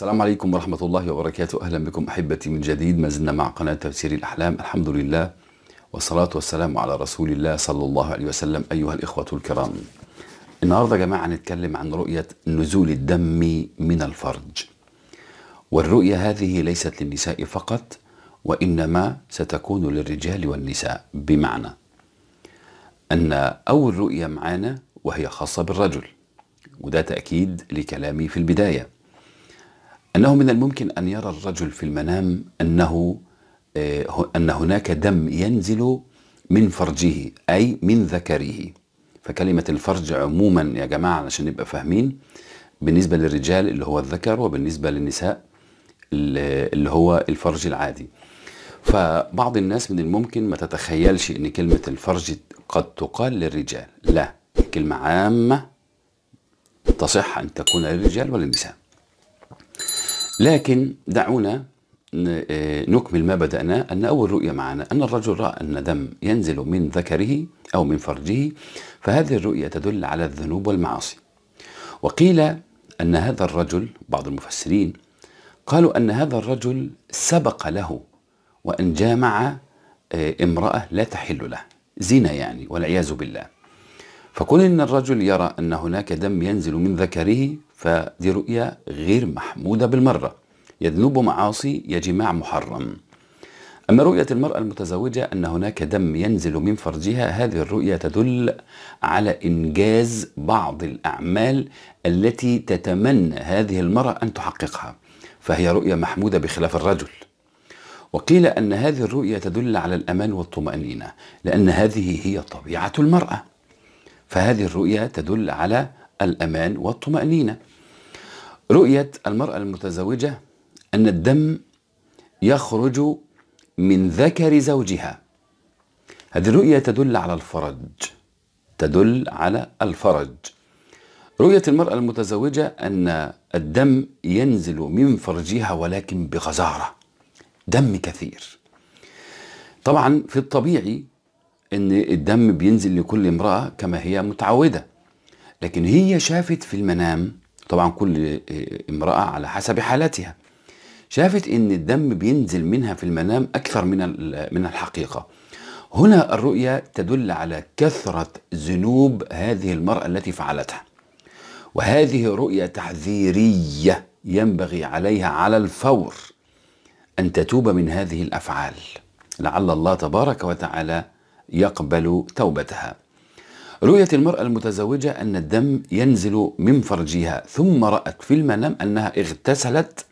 السلام عليكم ورحمة الله وبركاته أهلا بكم أحبتي من جديد ما زلنا مع قناة تفسير الأحلام الحمد لله والصلاة والسلام على رسول الله صلى الله عليه وسلم أيها الإخوة الكرام النهاردة يا جماعة هنتكلم عن رؤية نزول الدم من الفرج والرؤية هذه ليست للنساء فقط وإنما ستكون للرجال والنساء بمعنى أن أول رؤية معانا وهي خاصة بالرجل وده تأكيد لكلامي في البداية أنه من الممكن أن يرى الرجل في المنام أنه آه، أن هناك دم ينزل من فرجه أي من ذكره فكلمة الفرج عموما يا جماعة عشان نبقى فاهمين بالنسبة للرجال اللي هو الذكر وبالنسبة للنساء اللي هو الفرج العادي فبعض الناس من الممكن ما تتخيلش ان كلمة الفرج قد تقال للرجال لا كلمة عامة تصح ان تكون للرجال وللنساء لكن دعونا آه، نكمل ما بدأنا أن أول رؤية معنا أن الرجل رأى أن دم ينزل من ذكره أو من فرجه فهذه الرؤية تدل على الذنوب والمعاصي وقيل أن هذا الرجل بعض المفسرين قالوا أن هذا الرجل سبق له وأن جامع آه، امرأة لا تحل له زنا يعني والعياذ بالله فكون ان الرجل يرى ان هناك دم ينزل من ذكره فدي رؤية غير محمودة بالمرة يذنب معاصي يجمع محرم أما رؤية المرأة المتزوجة أن هناك دم ينزل من فرجها هذه الرؤية تدل على إنجاز بعض الأعمال التي تتمنى هذه المرأة أن تحققها فهي رؤية محمودة بخلاف الرجل وقيل أن هذه الرؤية تدل على الأمان والطمأنينة لأن هذه هي طبيعة المرأة فهذه الرؤية تدل على الأمان والطمأنينة رؤية المرأة المتزوجة أن الدم يخرج من ذكر زوجها هذه الرؤية تدل على الفرج تدل على الفرج رؤية المرأة المتزوجة أن الدم ينزل من فرجها ولكن بغزارة دم كثير طبعا في الطبيعي ان الدم بينزل لكل امراه كما هي متعوده لكن هي شافت في المنام طبعا كل آه، امراه على حسب حالتها شافت ان الدم بينزل منها في المنام اكثر من من الحقيقه هنا الرؤيا تدل على كثره ذنوب هذه المراه التي فعلتها وهذه رؤيه تحذيريه ينبغي عليها على الفور ان تتوب من هذه الافعال لعل الله تبارك وتعالى يقبل توبتها رؤيت المرأة المتزوجة أن الدم ينزل من فرجها ثم رأت في المنام أنها اغتسلت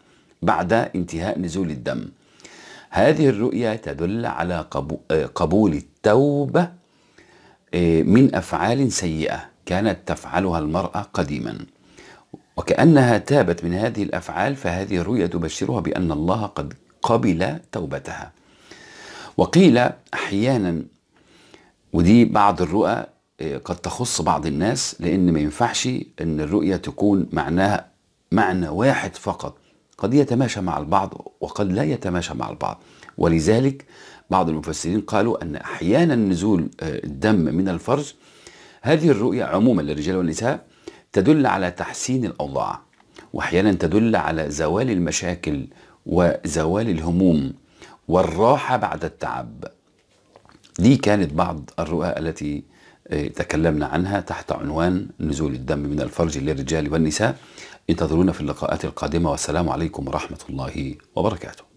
بعد انتهاء نزول الدم هذه الرؤية تدل على قبول التوبة آه، من أفعال سيئة كانت تفعلها المرأة قديما وكأنها تابت من هذه الأفعال فهذه الرؤية تبشرها بأن الله قد قبل توبتها وقيل أحيانا ودي بعض الرؤى آه، قد تخص بعض الناس لان ما ينفعش ان الرؤيه تكون معناها معنى واحد فقط قد يتماشى مع البعض وقد لا يتماشى مع البعض ولذلك بعض المفسرين قالوا ان احيانا نزول آه، الدم من الفرج هذه الرؤيه عموما للرجال والنساء تدل على تحسين الاوضاع واحيانا تدل على زوال المشاكل وزوال الهموم والراحه بعد التعب دي كانت بعض الرؤى التي آه، تكلمنا عنها تحت عنوان نزول الدم من الفرج للرجال والنساء انتظرونا في اللقاءات القادمة والسلام عليكم ورحمة الله وبركاته